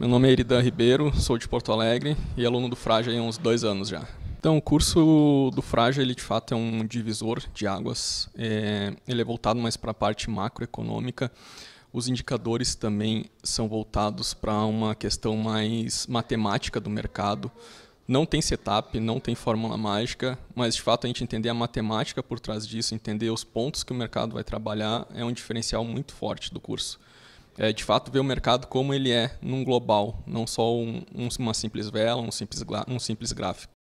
Meu nome é Iridan Ribeiro, sou de Porto Alegre e aluno do Frage há uns dois anos já. Então, o curso do Frage, ele de fato é um divisor de águas. É, ele é voltado mais para a parte macroeconômica. Os indicadores também são voltados para uma questão mais matemática do mercado. Não tem setup, não tem fórmula mágica, mas de fato a gente entender a matemática por trás disso, entender os pontos que o mercado vai trabalhar, é um diferencial muito forte do curso é, de fato ver o mercado como ele é num global, não só um, um, uma simples vela, um simples, um simples gráfico.